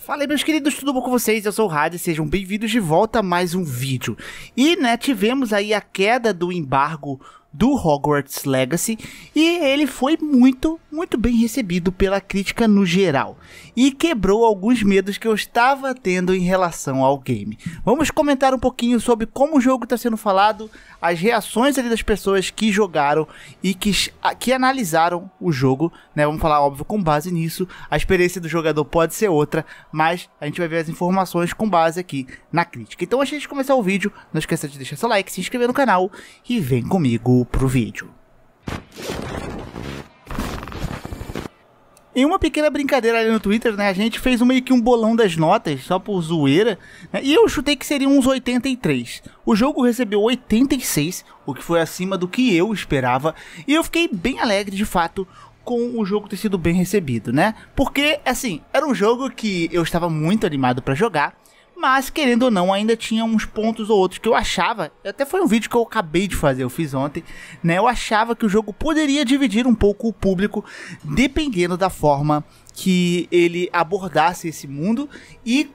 Fala aí, meus queridos, tudo bom com vocês? Eu sou o Rádio, sejam bem-vindos de volta a mais um vídeo. E, né, tivemos aí a queda do embargo do Hogwarts Legacy e ele foi muito, muito bem recebido pela crítica no geral e quebrou alguns medos que eu estava tendo em relação ao game. Vamos comentar um pouquinho sobre como o jogo está sendo falado, as reações ali das pessoas que jogaram e que, que analisaram o jogo, né? Vamos falar, óbvio, com base nisso. A experiência do jogador pode ser outra, mas a gente vai ver as informações com base aqui na crítica. Então, antes de começar o vídeo, não esqueça de deixar seu like, se inscrever no canal e vem comigo pro, vídeo. Em uma pequena brincadeira ali no Twitter, né, a gente fez meio que um bolão das notas, só por zoeira, né, e eu chutei que seria uns 83. O jogo recebeu 86, o que foi acima do que eu esperava, e eu fiquei bem alegre de fato com o jogo ter sido bem recebido, né? Porque, assim, era um jogo que eu estava muito animado para jogar, mas, querendo ou não, ainda tinha uns pontos ou outros que eu achava. Até foi um vídeo que eu acabei de fazer, eu fiz ontem. Né? Eu achava que o jogo poderia dividir um pouco o público, dependendo da forma que ele abordasse esse mundo e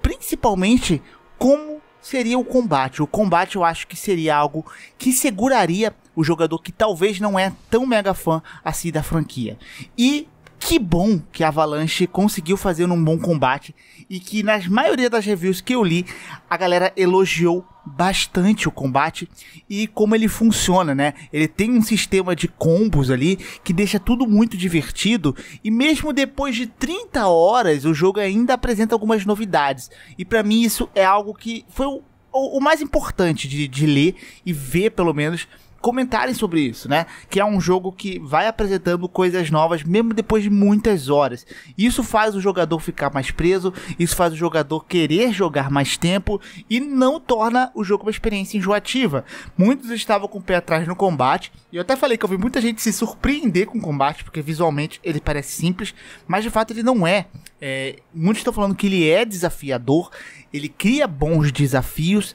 principalmente como seria o combate. O combate eu acho que seria algo que seguraria o jogador que talvez não é tão mega fã assim da franquia. E que bom que a Avalanche conseguiu fazer um bom combate e que nas maioria das reviews que eu li, a galera elogiou bastante o combate e como ele funciona, né? Ele tem um sistema de combos ali que deixa tudo muito divertido e mesmo depois de 30 horas, o jogo ainda apresenta algumas novidades. E para mim isso é algo que foi o, o, o mais importante de, de ler e ver pelo menos comentarem sobre isso, né? Que é um jogo que vai apresentando coisas novas, mesmo depois de muitas horas. Isso faz o jogador ficar mais preso, isso faz o jogador querer jogar mais tempo e não torna o jogo uma experiência enjoativa. Muitos estavam com o pé atrás no combate, e eu até falei que eu vi muita gente se surpreender com o combate, porque visualmente ele parece simples, mas de fato ele não é. é muitos estão falando que ele é desafiador, ele cria bons desafios.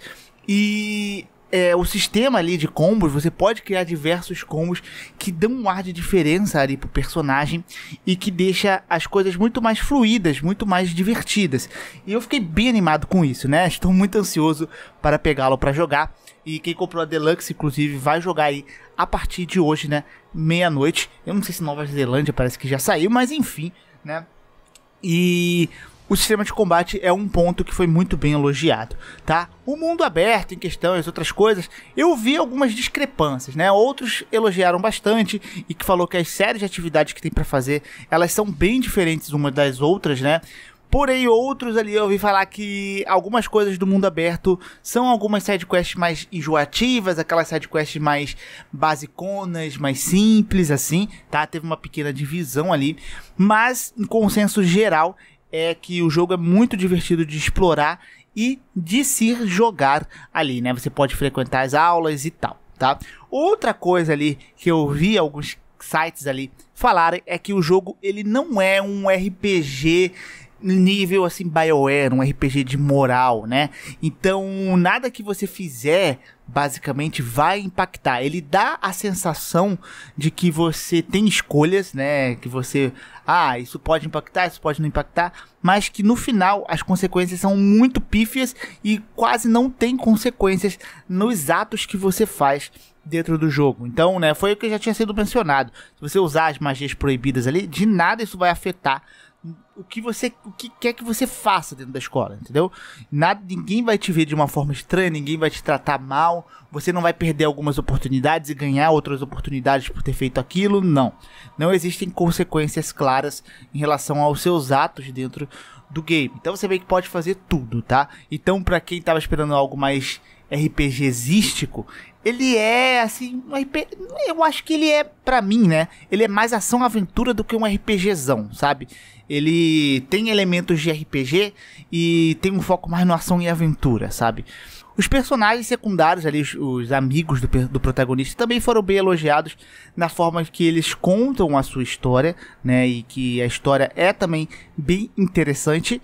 E é, o sistema ali de combos, você pode criar diversos combos que dão um ar de diferença ali pro personagem e que deixa as coisas muito mais fluídas, muito mais divertidas. E eu fiquei bem animado com isso, né? Estou muito ansioso para pegá-lo para jogar. E quem comprou a Deluxe, inclusive, vai jogar aí a partir de hoje, né? Meia-noite. Eu não sei se Nova Zelândia parece que já saiu, mas enfim, né? E o sistema de combate é um ponto que foi muito bem elogiado, tá? O mundo aberto em questão e as outras coisas, eu vi algumas discrepâncias, né? Outros elogiaram bastante e que falou que as séries de atividades que tem para fazer, elas são bem diferentes umas das outras, né? Porém, outros ali eu ouvi falar que algumas coisas do mundo aberto são algumas sidequests mais enjoativas, aquelas sidequests mais basiconas, mais simples, assim, tá? Teve uma pequena divisão ali. Mas, em consenso geral, é que o jogo é muito divertido de explorar e de se jogar ali, né? Você pode frequentar as aulas e tal, tá? Outra coisa ali que eu vi alguns sites ali falarem é que o jogo ele não é um RPG nível assim BioWare, um RPG de moral, né? Então, nada que você fizer basicamente vai impactar. Ele dá a sensação de que você tem escolhas, né? Que você, ah, isso pode impactar, isso pode não impactar, mas que no final as consequências são muito pífias e quase não tem consequências nos atos que você faz dentro do jogo. Então, né, foi o que já tinha sido mencionado. Se você usar as magias proibidas ali, de nada isso vai afetar o que você o que quer que você faça dentro da escola, entendeu? Nada, ninguém vai te ver de uma forma estranha, ninguém vai te tratar mal, você não vai perder algumas oportunidades e ganhar outras oportunidades por ter feito aquilo, não. Não existem consequências claras em relação aos seus atos dentro do game. Então você vê que pode fazer tudo, tá? Então para quem tava esperando algo mais RPGístico, ele é assim, um RPG, eu acho que ele é para mim, né? Ele é mais ação aventura do que um RPGzão, sabe? Ele tem elementos de RPG e tem um foco mais no ação e aventura, sabe? Os personagens secundários ali, os, os amigos do, do, protagonista, também foram bem elogiados na forma que eles contam a sua história, né? E que a história é também bem interessante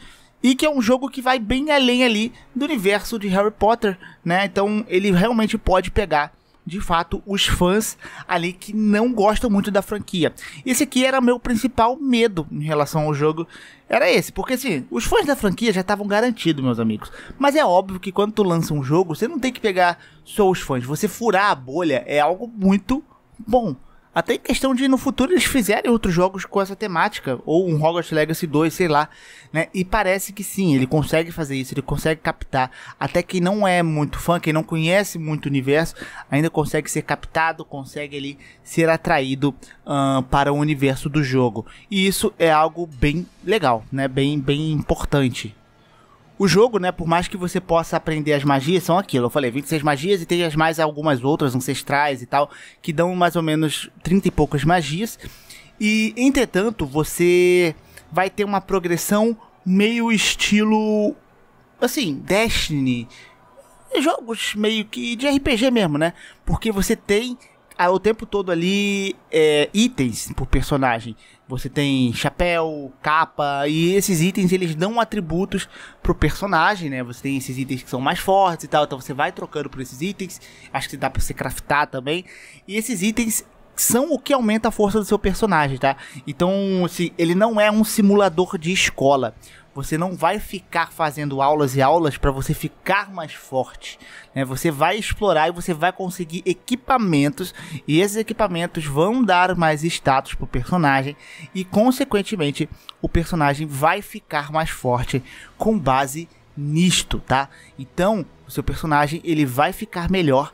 e que é um jogo que vai bem além ali do universo de Harry Potter, né? Então ele realmente pode pegar de fato os fãs ali que não gostam muito da franquia. Esse aqui era meu principal medo em relação ao jogo, era esse, porque assim, os fãs da franquia já estavam garantidos, meus amigos. Mas é óbvio que quando tu lança um jogo, você não tem que pegar só os fãs, você furar a bolha é algo muito bom. Até em questão de no futuro eles fizerem outros jogos com essa temática, ou um Hogwarts Legacy 2, sei lá, né? E parece que sim, ele consegue fazer isso, ele consegue captar. Até quem não é muito fã, quem não conhece muito o universo, ainda consegue ser captado, consegue ali ser atraído uh, para o universo do jogo. E isso é algo bem legal, né? Bem, bem importante. O jogo, né, por mais que você possa aprender as magias, são aquilo. Eu falei, 26 magias e tem as mais algumas outras ancestrais e tal, que dão mais ou menos 30 e poucas magias. E, entretanto, você vai ter uma progressão meio estilo assim, Destiny, jogos meio que de RPG mesmo, né? Porque você tem ah, o tempo todo ali é, itens por personagem. Você tem chapéu, capa, e esses itens eles dão atributos pro personagem, né? Você tem esses itens que são mais fortes e tal, então você vai trocando por esses itens. Acho que dá pra você craftar também. E esses itens são o que aumenta a força do seu personagem, tá? Então, se ele não é um simulador de escola. Você não vai ficar fazendo aulas e aulas para você ficar mais forte. Né? Você vai explorar e você vai conseguir equipamentos. E esses equipamentos vão dar mais status pro personagem. E, consequentemente, o personagem vai ficar mais forte com base nisto, tá? Então, o seu personagem ele vai ficar melhor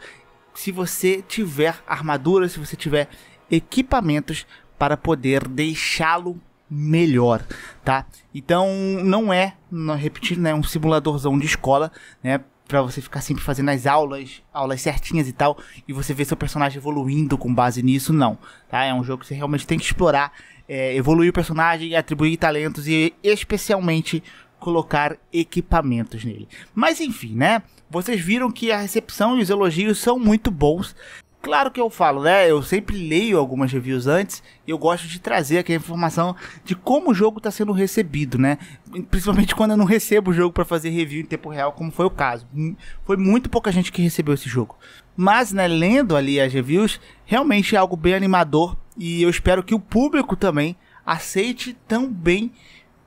se você tiver armadura, se você tiver equipamentos para poder deixá-lo melhor, tá? Então não é, não repetindo, né, um simuladorzão de escola, né? para você ficar sempre fazendo as aulas, aulas certinhas e tal, e você ver seu personagem evoluindo com base nisso, não. Tá? É um jogo que você realmente tem que explorar, é, evoluir o personagem, atribuir talentos e especialmente colocar equipamentos nele. Mas enfim, né? Vocês viram que a recepção e os elogios são muito bons, Claro que eu falo, né? Eu sempre leio algumas reviews antes e eu gosto de trazer aqui a informação de como o jogo está sendo recebido, né? Principalmente quando eu não recebo o jogo para fazer review em tempo real, como foi o caso. Hum, foi muito pouca gente que recebeu esse jogo. Mas, né, lendo ali as reviews, realmente é algo bem animador e eu espero que o público também aceite tão bem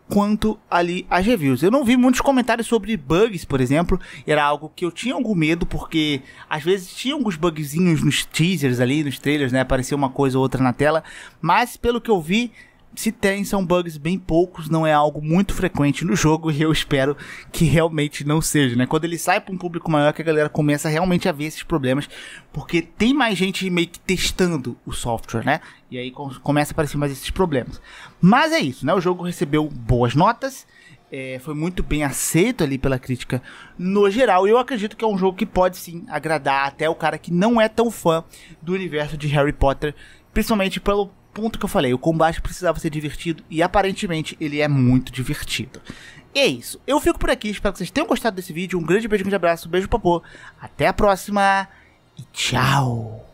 quanto ali as reviews. Eu não vi muitos comentários sobre bugs, por exemplo. Era algo que eu tinha algum medo, porque às vezes tinha alguns bugzinhos nos teasers ali, nos trailers, né? Aparecia uma coisa ou outra na tela. Mas pelo que eu vi, se tem, são bugs bem poucos, não é algo muito frequente no jogo e eu espero que realmente não seja, né? Quando ele sai para um público maior que a galera começa realmente a ver esses problemas, porque tem mais gente meio que testando o software, né? E aí começa a aparecer mais esses problemas. Mas é isso, né? O jogo recebeu boas notas, é, foi muito bem aceito ali pela crítica no geral. E eu acredito que é um jogo que pode sim agradar até o cara que não é tão fã do universo de Harry Potter, principalmente pelo ponto que eu falei, o combate precisava ser divertido e aparentemente ele é muito divertido. E é isso. Eu fico por aqui, espero que vocês tenham gostado desse vídeo. Um grande beijo, um grande abraço, um beijo, papô. Até a próxima e tchau!